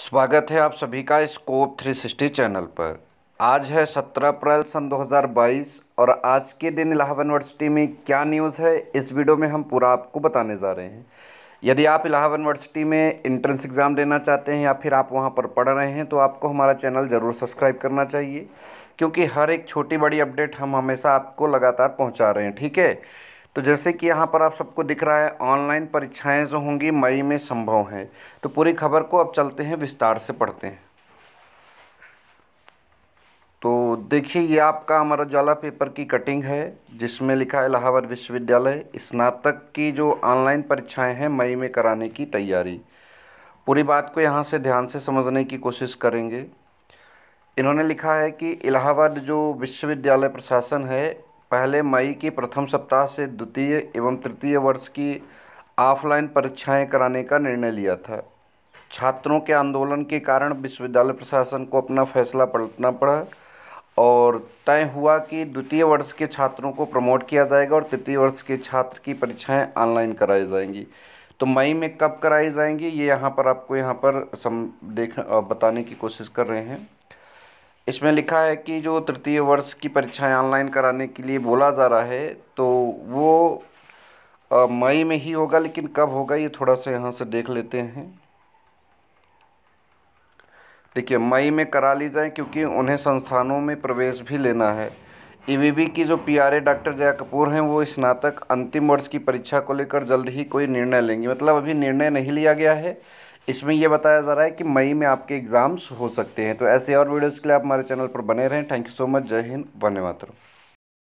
स्वागत है आप सभी का स्कोप 360 चैनल पर आज है 17 अप्रैल सन 2022 और आज के दिन इलाहाबाद यूनिवर्सिटी में क्या न्यूज़ है इस वीडियो में हम पूरा आपको बताने जा रहे हैं यदि आप इलाहाबाद यूनिवर्सिटी में इंट्रेंस एग्ज़ाम देना चाहते हैं या फिर आप वहाँ पर पढ़ रहे हैं तो आपको हमारा चैनल ज़रूर सब्सक्राइब करना चाहिए क्योंकि हर एक छोटी बड़ी अपडेट हम हमेशा आपको लगातार पहुँचा रहे हैं ठीक है तो जैसे कि यहाँ पर आप सबको दिख रहा है ऑनलाइन परीक्षाएं जो होंगी मई में संभव हैं तो पूरी खबर को अब चलते हैं विस्तार से पढ़ते हैं तो देखिए ये आपका अमर उजाला पेपर की कटिंग है जिसमें लिखा है इलाहाबाद विश्वविद्यालय स्नातक की जो ऑनलाइन परीक्षाएं हैं मई में कराने की तैयारी पूरी बात को यहाँ से ध्यान से समझने की कोशिश करेंगे इन्होंने लिखा है कि इलाहाबाद जो विश्वविद्यालय प्रशासन है पहले मई के प्रथम सप्ताह से द्वितीय एवं तृतीय वर्ष की ऑफलाइन परीक्षाएं कराने का निर्णय लिया था छात्रों के आंदोलन के कारण विश्वविद्यालय प्रशासन को अपना फैसला पलटना पड़ा और तय हुआ कि द्वितीय वर्ष के छात्रों को प्रमोट किया जाएगा और तृतीय वर्ष के छात्र की परीक्षाएं ऑनलाइन कराई जाएंगी तो मई में कब कराई जाएंगी ये यहाँ पर आपको यहाँ पर सम देख बताने की कोशिश कर रहे हैं इसमें लिखा है कि जो तृतीय वर्ष की परीक्षाएं ऑनलाइन कराने के लिए बोला जा रहा है तो वो मई में ही होगा लेकिन कब होगा ये थोड़ा सा यहाँ से देख लेते हैं देखिए मई में करा ली जाए क्योंकि उन्हें संस्थानों में प्रवेश भी लेना है ईवीबी e की जो पीआरए डॉक्टर जया कपूर हैं वो स्नातक अंतिम वर्ष की परीक्षा को लेकर जल्द ही कोई निर्णय लेंगे मतलब अभी निर्णय नहीं लिया गया है इसमें यह बताया जा रहा है कि मई में आपके एग्ज़ाम्स हो सकते हैं तो ऐसे और वीडियोज़ के लिए आप हमारे चैनल पर बने रहें थैंक यू सो मच जय हिंद वन्य मातरम